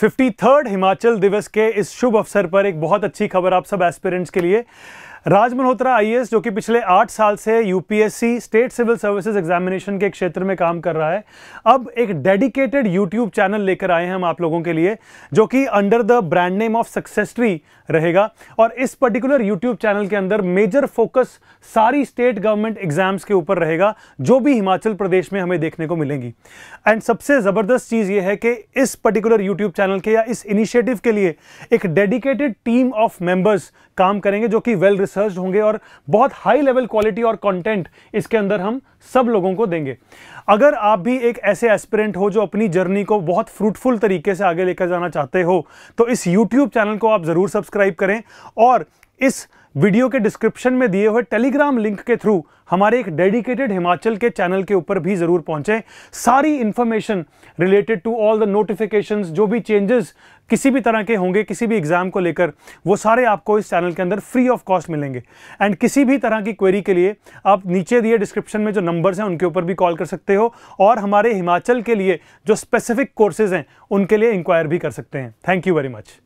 fifty third Himachal दिवस के इस शुभ अवसर पर एक बहुत अच्छी खबर आप सब एस्पिरेंट्स के लिए राज मल्होत्रा आई जो कि पिछले आठ साल से UPSC state civil services examination के क्षेत्र में काम कर रहा है अब एक डेडिकेटेड यूट्यूब चैनल लेकर आए हैं हम आप लोगों के लिए जो कि under the brand name of success tree रहेगा और इस पर्टिकुलर यूट्यूब चैनल के अंदर मेजर फोकस सारी स्टेट गवर्नमेंट एग्जाम्स के ऊपर रहेगा जो भी हिमाचल प्रदेश में हमें देखने को मिलेंगी एंड सबसे ज़बरदस्त चीज़ ये है कि इस पर्टिकुलर यूट्यूब चैनल चैनल के या इस इनिशिएटिव के लिए एक डेडिकेटेड टीम ऑफ मेंबर्स काम करेंगे जो कि वेल रिसर्च होंगे और बहुत हाई लेवल क्वालिटी और कंटेंट इसके अंदर हम सब लोगों को देंगे अगर आप भी एक ऐसे एस्पिरेंट हो जो अपनी जर्नी को बहुत फ्रूटफुल तरीके से आगे लेकर जाना चाहते हो तो इस यूट्यूब चैनल को आप ज़रूर सब्सक्राइब करें और इस वीडियो के डिस्क्रिप्शन में दिए हुए टेलीग्राम लिंक के थ्रू हमारे एक डेडिकेटेड हिमाचल के चैनल के ऊपर भी ज़रूर पहुंचे सारी information related to all the notification जो भी चेंजेस किसी भी तरह के होंगे किसी भी एग्ज़ाम को लेकर वो सारे आपको इस चैनल के अंदर फ्री ऑफ कॉस्ट मिलेंगे एंड किसी भी तरह की क्वेरी के लिए आप नीचे दिए डिस्क्रिप्शन में जो नंबर्स हैं उनके ऊपर भी कॉल कर सकते हो और हमारे हिमाचल के लिए जो स्पेसिफिक कोर्सेज हैं उनके लिए इंक्वायर भी कर सकते हैं थैंक यू वेरी मच